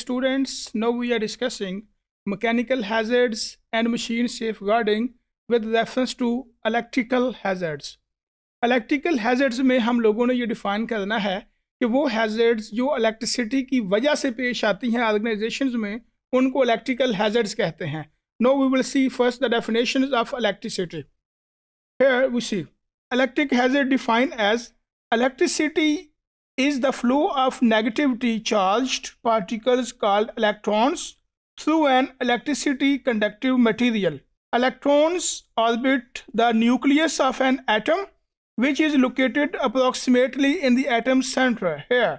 Students now we are discussing mechanical mechanical hazards and machine safeguarding with reference to electrical hazards. Electrical hazards में हम लोगों ने यह define करना है कि वो हैजर्ड्स जो इलेक्ट्रिसिटी की वजह से पेश आती हैं ऑर्गेनाइजेशन में उनको इलेक्ट्रिकल हैजर्ड्स कहते हैं now we will see first the definition of electricity electric hazard define as electricity is the flow of negatively charged particles called electrons through an electricity conductive material. Electrons orbit the nucleus of an atom which is located approximately in the atom's center here.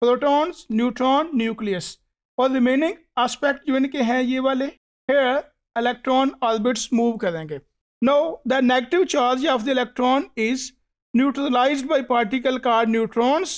Protons, neutron, nucleus. For the remaining aspect, इनके हैं ये वाले here electron orbits move करेंगे Now, the negative charge of the electron is. Neutralize by particle card neutrons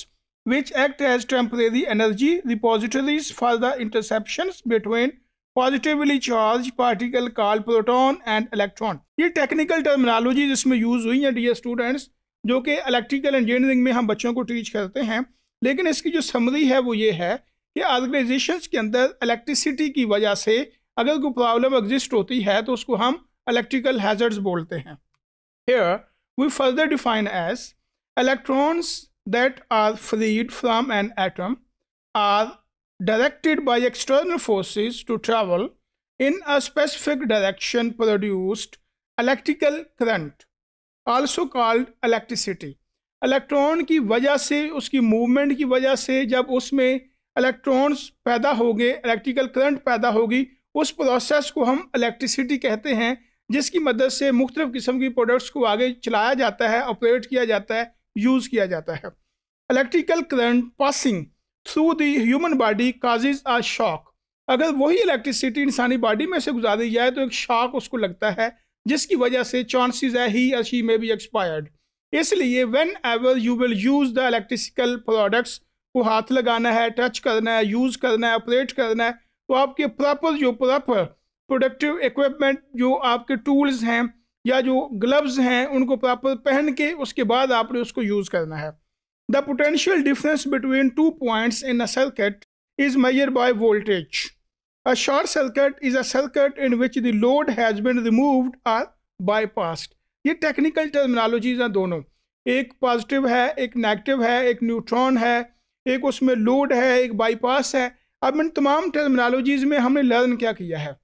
which act as temporary energy repositories for the interceptions between positively charge particle card proton and electron ये technical terminology जिसमें use हुई है ए students जो कि electrical engineering में हम बच्चों को टीच करते हैं लेकिन इसकी जो समरी है वो ये है कि ऑर्गेनाइजेशन के अंदर इलेक्ट्रिसिटी की वजह से अगर कोई प्रॉब्लम एग्जिस्ट होती है तो उसको हम इलेक्ट्रिकल हैजर्ड्स बोलते हैं here we further define as electrons that are freed from an atom are directed by external forces to travel in a specific direction produced electrical current also called electricity electron ki wajah se uski movement ki wajah se jab usme electrons paida होंगे electrical current paida hogi us process ko hum electricity kehte hain जिसकी मदद से मुख्तफ किस्म की products को आगे चलाया जाता है ऑपरेट किया जाता है यूज़ किया जाता है electrical current passing through the human body causes a shock अगर वही इलेक्ट्रिसिटी इंसानी बॉडी में से गुजारी जाए तो एक शॉक उसको लगता है जिसकी वजह से चांसिस है ही या में बी एक्सपायर्ड इसलिए whenever you will use the electrical products को हाथ लगाना है टच करना है यूज़ करना है ऑपरेट करना है तो आपके प्रॉपर जो प्रॉपर प्रोडक्टिव इक्विपमेंट जो आपके टूल्स हैं या जो ग्लव्स हैं उनको प्रॉपर पहन के उसके बाद आपने उसको यूज़ करना है the potential difference between two points in a circuit is measured by voltage a short circuit is a circuit in which the load has been removed or bypassed ये टेक्निकल टर्मिनोलॉजीज हैं दोनों एक positive है एक negative है एक neutron है एक उसमें लोड है एक बाईपास है अब इन तमाम टर्मिनोलॉजीज़ में हमने लर्न क्या किया है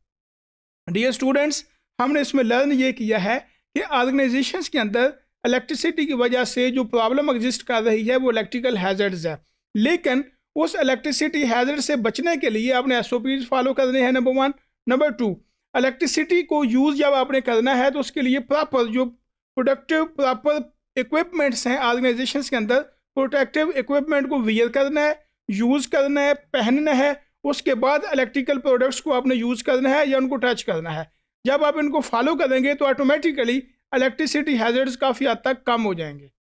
डियर स्टूडेंट्स हमने इसमें लर्न ये किया है कि ऑर्गेनाइजेशन के अंदर इलेक्ट्रिसिटी की वजह से जो प्रॉब्लम एग्जिस्ट कर रही है वो इलेक्ट्रिकल हैजर्ड्स है लेकिन उस इलेक्ट्रिसिटी हैजर्ड से बचने के लिए आपने एस फॉलो करने हैं number one number two electricity को यूज़ जब आपने करना है तो उसके लिए प्रॉपर जो प्रोडक्टिव प्रॉपर इक्विपमेंट्स हैं ऑर्गेनाइजेशन के अंदर प्रोटेक्टिव इक्विपमेंट को वियर करना है यूज़ करना है पहनना है उसके बाद इलेक्ट्रिकल प्रोडक्ट्स को आपने यूज़ करना है या उनको टच करना है जब आप इनको फॉलो करेंगे तो ऑटोमेटिकली इलेक्ट्रिसिटी हैजर्ड्स काफ़ी हद तक कम हो जाएंगे